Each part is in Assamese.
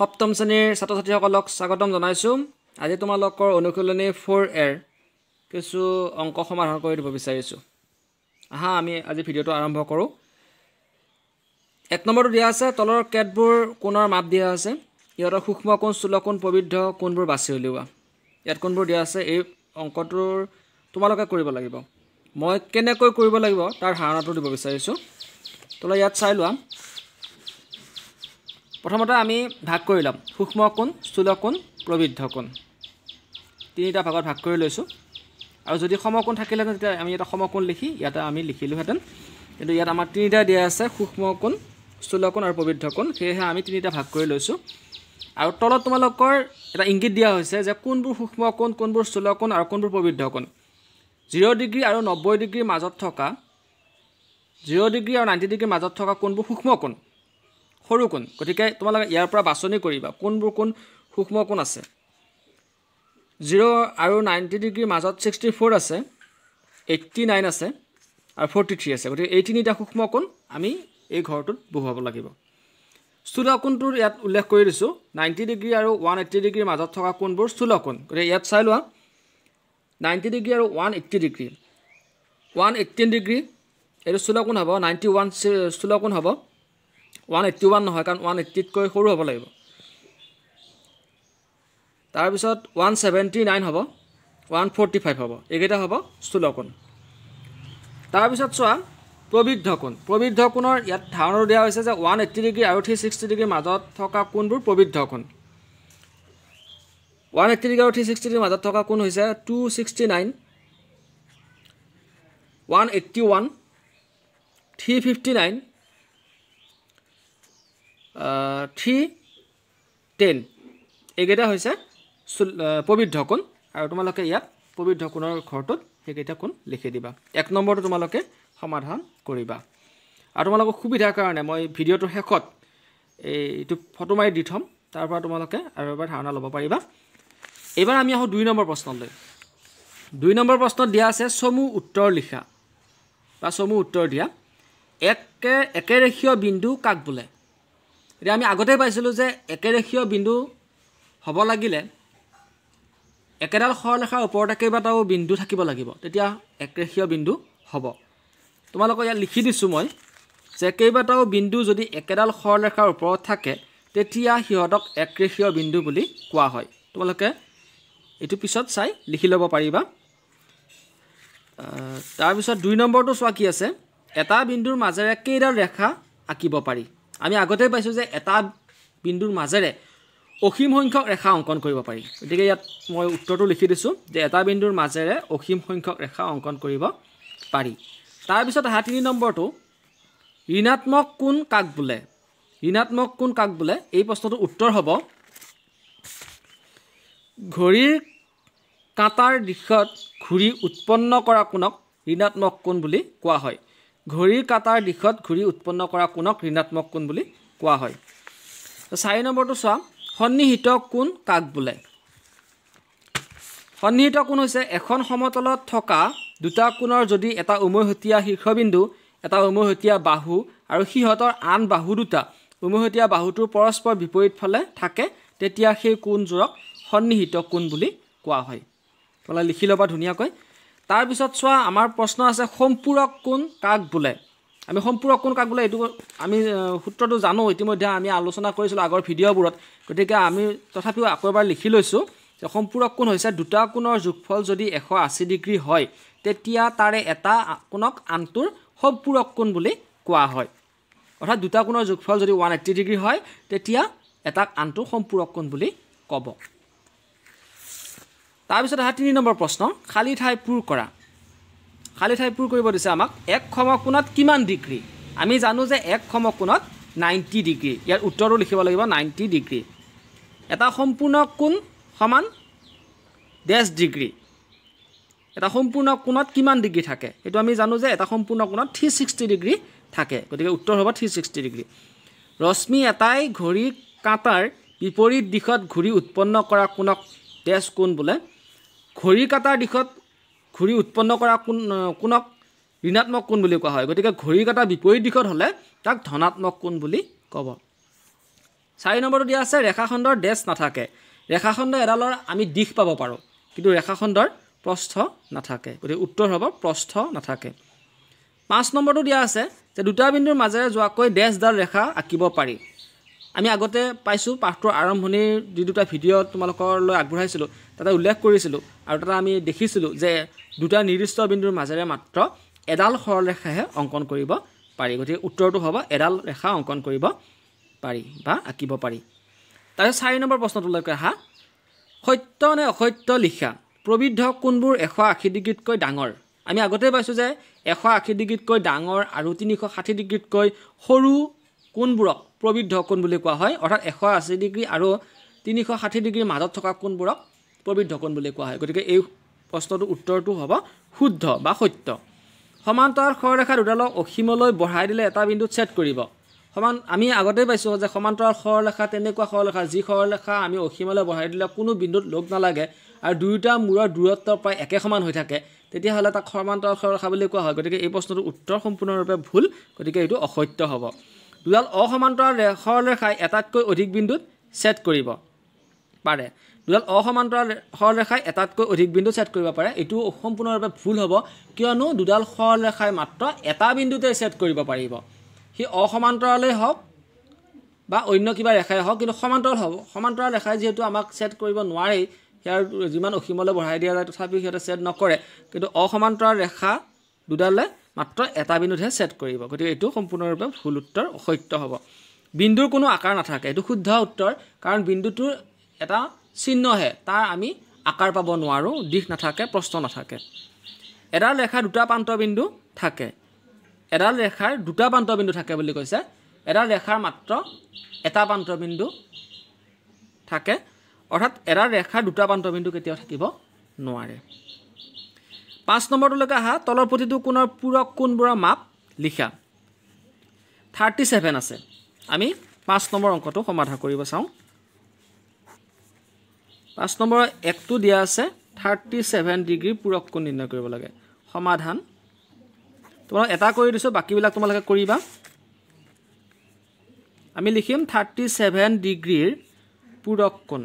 সপ্তম শ্ৰেণীৰ ছাত্ৰ ছাত্ৰীসকলক স্বাগতম জনাইছোঁ আজি তোমালোকৰ অনুশীলনী ফ'ৰ এৰ কিছু অংক সমাধান কৰি দিব বিচাৰিছোঁ আহা আমি আজি ভিডিঅ'টো আৰম্ভ কৰোঁ এক নম্বৰটো দিয়া আছে তলৰ কেটবোৰ কোণৰ মাপ দিয়া আছে ইহঁতৰ সূক্ষ্ম কোণ চুলকোণ পবিদ্ধ কোণবোৰ বাচি উলিওৱা ইয়াত কোনবোৰ দিয়া আছে এই অংকটোৰ তোমালোকে কৰিব লাগিব মই কেনেকৈ কৰিব লাগিব তাৰ ধাৰণাটো দিব বিচাৰিছোঁ তলৰ ইয়াত চাই লোৱা প্ৰথমতে আমি ভাগ কৰি ল'ম সূক্ষ্ম কোণ স্থূল কোণ প্ৰবৃদ্ধ কোণ তিনিটা ভাগত ভাগ কৰি লৈছোঁ আৰু যদি সমকোণ থাকিলেহেঁতেন তেতিয়া আমি এটা সমকোণ লিখি ইয়াতে আমি লিখিলোহেঁতেন কিন্তু ইয়াত আমাৰ তিনিটা দিয়া আছে সূক্ষ্ম কোণ স্থূল কোণ আৰু প্ৰবৃদ্ধ কোণ সেয়েহে আমি তিনিটা ভাগ কৰি লৈছোঁ আৰু তলত তোমালোকৰ এটা ইংগিত দিয়া হৈছে যে কোনবোৰ সূক্ষ্ম কোণ কোনবোৰ স্থূল কোণ আৰু কোনবোৰ প্ৰবৃদ্ধ কোণ জিৰ' ডিগ্ৰী আৰু নব্বৈ ডিগ্ৰীৰ মাজত থকা জিৰ' ডিগ্ৰী আৰু নাইণ্টি ডিগ্ৰীৰ মাজত থকা কোনবোৰ সূক্ষ্ম কোণ সৰু কোণ গতিকে তোমালোকে ইয়াৰ পৰা বাছনি কৰিবা কোনবোৰ কোন সূক্ষ্ম কোণ আছে জিৰ' আৰু নাইণ্টি ডিগ্ৰীৰ মাজত ছিক্সটি ফ'ৰ আছে এইট্টি নাইন আছে আৰু ফৰ্টি থ্ৰী আছে গতিকে এই তিনিটা সূক্ষ্ম কোণ আমি এই ঘৰটোত বহুৱাব লাগিব স্থূল কোণটোৰ ইয়াত উল্লেখ কৰি দিছোঁ নাইণ্টি ডিগ্ৰী আৰু ওৱান এইট্টি ডিগ্ৰীৰ মাজত থকা কোনবোৰ স্থূল কোণ গতিকে ইয়াত চাই লোৱা নাইণ্টি ডিগ্ৰী আৰু one eighty degree one eighteen degree এইটো স্থূল কোণ হ'ব নাইণ্টি ওৱান স্থুল কোণ হ'ব ওৱান এইটি ওৱান নহয় কাৰণ ওৱান এইটিতকৈ সৰু হ'ব লাগিব তাৰপিছত ওৱান ছেভেণ্টি নাইন হ'ব ওৱান ফৰ্টি ফাইভ হ'ব এইকেইটা হ'ব কোণ তাৰপিছত চোৱা প্ৰবৃদ্ধ কোণ প্ৰবৃদ্ধ কোণৰ ইয়াত ধাৰণা দিয়া হৈছে যে ওৱান এইটি ডিগ্ৰী আৰু থ্ৰী ছিক্সটি ডিগ্ৰীৰ মাজত থকা কোণবোৰ প্ৰবৃদ্ধ কোণ ওৱান এইটি ডিগ্ৰী আৰু থ্ৰী ছিক্সটি ডিগ্ৰীৰ মাজত থকা কোণ হৈছে two sixty nine one eighty one three fifty nine three ten এইকেইটা হৈছে পবিদ্ধ কোণ আৰু তোমালোকে ইয়াত পবিদ্ধ কোণৰ ঘৰটোত সেইকেইটা কোণ লিখি দিবা এক নম্বৰটো তোমালোকে সমাধান কৰিবা আৰু তোমালোকৰ সুবিধাৰ কাৰণে মই ভিডিঅ'টোৰ শেষত এইটো ফটো মাৰি দি থ'ম তাৰপৰা তোমালোকে আৰু এবাৰ ধাৰণা ল'ব পাৰিবা এইবাৰ আমি আহোঁ দুই নম্বৰ প্ৰশ্নলৈ দুই নম্বৰ প্ৰশ্নত দিয়া আছে চমু উত্তৰ লিখা বা চমু উত্তৰ দিয়া একে একেৰেখীয় বিন্দু কাক বোলে এতিয়া আমি আগতে পাইছিলোঁ যে একেৰেখীয় বিন্দু হ'ব লাগিলে একেডাল সৰলেখাৰ ওপৰতে কেইবাটাও বিন্দু থাকিব লাগিব তেতিয়া একৰেখীয় বিন্দু হ'ব তোমালোকক ইয়াত লিখি দিছোঁ মই যে কেইবাটাও বিন্দু যদি একেডাল সৰলেখাৰ ওপৰত থাকে তেতিয়া সিহঁতক একৰেখীয় বিন্দু বুলি কোৱা হয় তোমালোকে এইটো পিছত চাই লিখি ল'ব পাৰিবা তাৰপিছত দুই নম্বৰটো চোৱা কি আছে এটা বিন্দুৰ মাজেৰে কেইডাল ৰেখা আঁকিব পাৰি আমি আগতে পাইছোঁ যে এটা বিন্দুৰ মাজেৰে অসীম সংখ্যক ৰেখা অংকন কৰিব পাৰি গতিকে ইয়াত মই উত্তৰটো লিখি দিছোঁ যে এটা বিন্দুৰ মাজেৰে অসীম সংখ্যক ৰেখা অংকন কৰিব পাৰি তাৰপিছত অহা তিনি নম্বৰটো ঋণাত্মক কোন কাক বোলে ঋণাত্মক কোন কাক বোলে এই প্ৰশ্নটোৰ উত্তৰ হ'ব ঘড়ীৰ কাটাৰ দিশত ঘূৰি উৎপন্ন কৰা কোনক ঋণাত্মক কোন বুলি কোৱা হয় ঘড়ীৰ কাটাৰ দিশত ঘূৰি উৎপন্ন কৰা কোণক ঋণাত্মক কোণ বুলি কোৱা হয় চাৰি নম্বৰটো চোৱা সন্নিহিত কোণ কাক বোলে সন্নিহিত কোন হৈছে এখন সমতলত থকা দুটা কোণৰ যদি এটা উমৈহতীয়া শীৰ্ষবিন্দু এটা উমৈহতীয়া বাহু আৰু সিহঁতৰ আন বাহু দুটা উমৈহতীয়া বাহুটো পৰস্পৰ বিপৰীত ফালে থাকে তেতিয়া সেই কোণযোৰক সন্নিহিত কোন বুলি কোৱা হয় লিখি ল'বা ধুনীয়াকৈ তাৰপিছত চোৱা আমাৰ প্ৰশ্ন আছে সম্পূৰক কোন কাক বোলে আমি সম্পূৰক কোন কাক বোলে এইটো আমি সূত্ৰটো জানো ইতিমধ্যে আমি আলোচনা কৰিছিলোঁ আগৰ ভিডিঅ'বোৰত গতিকে আমি তথাপিও আকৌ এবাৰ লিখি লৈছোঁ যে সম্পূৰক কোন হৈছে দুটা কোণৰ যোগফল যদি এশ আশী ডিগ্ৰী হয় তেতিয়া তাৰে এটা কোণক আনটোৰ সম্পূৰক কোণ বুলি কোৱা হয় অৰ্থাৎ দুটা কোণৰ যোগফল যদি ওৱান এইটি ডিগ্ৰী হয় তেতিয়া এটাক আনটো সম্পূৰক কোণ বুলি ক'ব তাৰপিছত অহা তিনি নম্বৰ প্ৰশ্ন খালী ঠাই পূৰ কৰা খালী ঠাই পূৰ কৰিব দিছে আমাক এক কোণত কিমান ডিগ্ৰী আমি জানো যে এক কোণত নাইণ্টি ডিগ্ৰী ইয়াৰ উত্তৰো লিখিব লাগিব নাইণ্টি ডিগ্ৰী এটা সম্পূৰ্ণ কোণ সমান ডেছ ডিগ্ৰী এটা সম্পূৰ্ণ কোণত কিমান ডিগ্ৰী থাকে সেইটো আমি জানো যে এটা সম্পূৰ্ণ কোণত থ্ৰী ছিক্সটি ডিগ্ৰী থাকে গতিকে উত্তৰ হ'ব থ্ৰী ছিক্সটি ডিগ্ৰী ৰশ্মি এটাই ঘড়ী কাটাৰ বিপৰীত দিশত ঘূৰি উৎপন্ন কৰা কোণক ডেছ কোণ বোলে ঘড়ী কটাৰ দিশত ঘূৰি উৎপন্ন কৰা কোন কোনক ঋণাত্মক কোন বুলি কোৱা হয় গতিকে ঘড়ী কটা বিপৰীত দিশত হ'লে তাক ধনাত্মক কোন বুলি ক'ব চাৰি নম্বৰটো দিয়া আছে ৰেখাখণ্ডৰ ডেছ নাথাকে ৰেখাখণ্ড এডালৰ আমি দিশ পাব পাৰোঁ কিন্তু ৰেখাখণ্ডৰ প্ৰস্থ নাথাকে গতিকে উত্তৰ হ'ব প্ৰস্থ নাথাকে পাঁচ নম্বৰটো দিয়া আছে যে দুটা বিন্দুৰ মাজেৰে যোৱাকৈ ডেছডাল ৰেখা আঁকিব পাৰি আমি আগতে পাইছোঁ পাঠটোৰ আৰম্ভণিৰ যি দুটা ভিডিঅ' তোমালোকলৈ আগবঢ়াইছিলোঁ তাতে উল্লেখ কৰিছিলোঁ আৰু তাতে আমি দেখিছিলোঁ যে দুটা নিৰ্দিষ্ট বিন্দুৰ মাজেৰে মাত্ৰ এডাল সৰলৰেখাহে অংকন কৰিব পাৰি গতিকে উত্তৰটো হ'ব এডাল ৰেখা অংকন কৰিব পাৰি বা আঁকিব পাৰি তাৰপিছত চাৰি নম্বৰ প্ৰশ্নটোলৈকে অহা সত্য নে অসত্য লিখা প্ৰবৃদ্ধ কোনবোৰ এশ আশী ডিগ্ৰীতকৈ ডাঙৰ আমি আগতেই পাইছোঁ যে এশ আশী ডিগ্ৰীতকৈ ডাঙৰ আৰু তিনিশ ষাঠি ডিগ্ৰীতকৈ সৰু কোনবোৰক প্ৰবৃদ্ধ কোন বুলি কোৱা হয় অৰ্থাৎ এশ আশী ডিগ্ৰী আৰু তিনিশ ষাঠি ডিগ্ৰীৰ মাজত থকা কোনবোৰক প্ৰবিধ ঢকন বুলি কোৱা হয় গতিকে এই প্ৰশ্নটোৰ উত্তৰটো হ'ব শুদ্ধ বা সত্য সমান্তৰ সৰৰেখা দুডালক অসীমলৈ বঢ়াই দিলে এটা বিন্দুত ছেদ কৰিব সমান আমি আগতেই পাইছোঁ যে সমান্তৰ সৰৰেখা তেনেকুৱা সৰলেখা যি সৰলেখা আমি অসীমলৈ বঢ়াই দিলে কোনো বিন্দুত লগ নালাগে আৰু দুয়োটা মূৰৰ দূৰত্ব প্ৰায় একে সমান হৈ থাকে তেতিয়াহ'লে তাক সমান্তৰ সৰৰেখা বুলি কোৱা হয় গতিকে এই প্ৰশ্নটোৰ উত্তৰ সম্পূৰ্ণৰূপে ভুল গতিকে এইটো অসত্য হ'ব দুডাল অসমান্তৰ সৰলেখাই এটাতকৈ অধিক বিন্দুত ছেট কৰিব পাৰে দুডাল অসমান্তৰাল সৰলৰেখাই এটাতকৈ অধিক বিন্দু ছেট কৰিব পাৰে এইটো সম্পূৰ্ণৰূপে ভুল হ'ব কিয়নো দুডাল সৰলৰেখাই মাত্ৰ এটা বিন্দুতে ছেট কৰিব পাৰিব সি অসমান্তৰালেই হওক বা অন্য কিবা ৰেখাই হওক কিন্তু সমান্তৰাল হ'ব সমান্তৰাল ৰেখাই যিহেতু আমাক ছেট কৰিব নোৱাৰেই সেয়াৰ যিমান অসীমলৈ বঢ়াই দিয়া যায় তথাপিও সিহঁতে ছেট নকৰে কিন্তু অসমান্তৰাল ৰেখা দুডালে মাত্ৰ এটা বিন্দুতহে ছেট কৰিব গতিকে এইটো সম্পূৰ্ণৰূপে ভুল উত্তৰ অসত্য হ'ব বিন্দুৰ কোনো আকাৰ নাথাকে এইটো শুদ্ধ উত্তৰ কাৰণ বিন্দুটোৰ এটা চিহ্নহে তাৰ আমি আকাৰ পাব নোৱাৰোঁ দিশ নাথাকে প্ৰশ্ন নাথাকে এডাল ৰেখাৰ দুটা প্ৰান্তবিন্দু থাকে এডাল ৰেখাৰ দুটা প্ৰান্তবিন্দু থাকে বুলি কৈছে এডাল ৰেখাৰ মাত্ৰ এটা প্ৰান্তবিন্দু থাকে অৰ্থাৎ এডাল ৰেখাৰ দুটা প্ৰান্তবিন্দু কেতিয়াও থাকিব নোৱাৰে পাঁচ নম্বৰটোলৈকে অহা তলৰ প্ৰতিটো কোণৰ পূৰক কোণবোৰৰ মাপ লিখা থাৰ্টি ছেভেন আছে আমি পাঁচ নম্বৰ অংকটো সমাধান কৰিব চাওঁ পাঁচ নম্বৰৰ একটো দিয়া আছে থাৰ্টি ছেভেন ডিগ্ৰী পূৰককণ নিৰ্ণয় কৰিব লাগে সমাধান তোমালোকক এটা কৰি দিছোঁ বাকীবিলাক তোমালোকে কৰিবা আমি লিখিম থাৰ্টি ছেভেন ডিগ্ৰীৰ পূৰককণ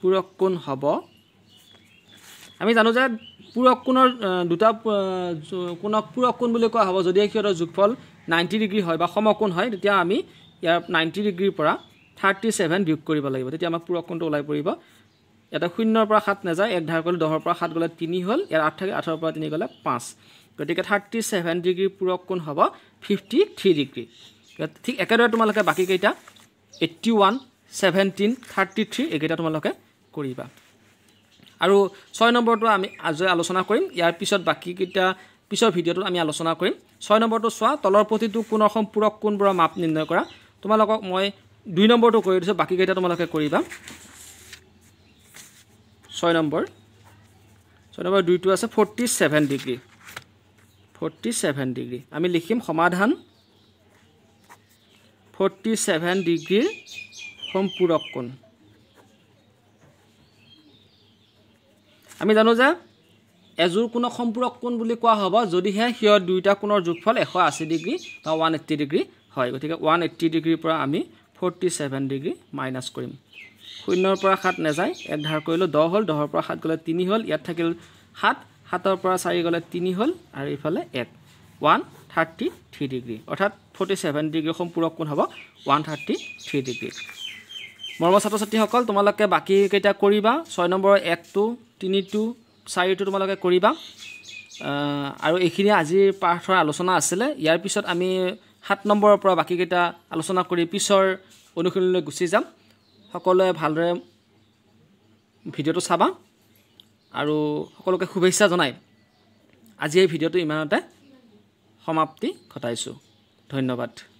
পূৰককণ হ'ব আমি জানো যে পূৰককোণৰ দুটা কোণক পূৰককোণ বুলি কোৱা হ'ব যদিহে সিহঁতৰ যোগফল নাইণ্টি ডিগ্ৰী হয় বা সমকোণ হয় তেতিয়া আমি ইয়াৰ নাইণ্টি ডিগ্ৰীৰ পৰা থাৰ্টি ছেভেন বিয়োগ কৰিব লাগিব তেতিয়া আমাক কোনটো ওলাই পৰিব ইয়াতে শূন্যৰ পৰা সাত নাযায় এক ধাৰ কৰিলে দহৰ পৰা সাত গ'লে তিনি হ'ল ইয়াৰ আঠ থাকে আঠৰ পৰা তিনি গ'লে পাঁচ গতিকে থাৰ্টি ছেভেন ডিগ্ৰী পূৰক কোন হ'ব ফিফটি থ্ৰী ডিগ্ৰী ঠিক একেদৰে তোমালোকে বাকীকেইটা eighty one seventeen thirty three এইকেইটা তোমালোকে কৰিবা আৰু ছয় নম্বৰটো আমি আজি আলোচনা কৰিম ইয়াৰ পিছত বাকীকেইটা পিছৰ ভিডিঅ'টোত আমি আলোচনা কৰিম ছয় নম্বৰটো চোৱা তলৰ প্ৰতিটো কোণৰ সম্পূৰক কোনবোৰৰ মাপ নিৰ্ণয় কৰা তোমালোকক মই দুই নম্বৰটো কৰি দিছোঁ বাকীকেইটা তোমালোকে কৰিবা ছয় নম্বৰ ছয় নম্বৰ দুইটো আছে forty seven degree forty seven degree আমি লিখিম সমাধান ফৰ্টি ছেভেন ডিগ্ৰীৰ সম্পূৰক কোণ আমি জানো যে এযোৰ কোণক সম্পূৰক কোণ বুলি কোৱা হ'ব যদিহে সিহঁত দুইটা কোণৰ যোগফল এশ আশী ডিগ্ৰী বা ওৱান এইট্টি ডিগ্ৰী হয় গতিকে ওৱান এইট্টি ডিগ্ৰীৰ পৰা আমি ফৰ্টি ছেভেন ডিগ্ৰী মাইনাছ কৰিম শূন্যৰ পৰা সাত নাযায় এক ধাৰ কৰিলোঁ দহ হ'ল দহৰ পৰা সাত গ'লে তিনি হ'ল ইয়াত থাকিল সাত সাতৰ পৰা চাৰি গ'লে তিনি হ'ল আৰু ইফালে এক ওৱান থাৰ্টি থ্ৰী ডিগ্ৰী অৰ্থাৎ ফৰ্টি ছেভেন ডিগ্ৰীসমূহ পূৰক কোণ হ'ব ওৱান থাৰ্টি থ্ৰী ডিগ্ৰী মৰ্ম ছাত্ৰ ছাত্ৰীসকল তোমালোকে বাকীকেইটা কৰিবা ছয় নম্বৰৰ একটো তিনিটো চাৰিটো তোমালোকে কৰিবা আৰু এইখিনি আজিৰ পাঠৰ আলোচনা আছিলে ইয়াৰ পিছত আমি সাত নম্বৰৰ পৰা বাকীকেইটা আলোচনা কৰি পিছৰ অনুশীলনলৈ গুচি যাম সকলোৱে ভালদৰে ভিডিঅ'টো চাবা আৰু সকলোকে শুভেচ্ছা জনাই আজি এই ভিডিঅ'টো ইমানতে সমাপ্তি ঘটাইছোঁ ধন্যবাদ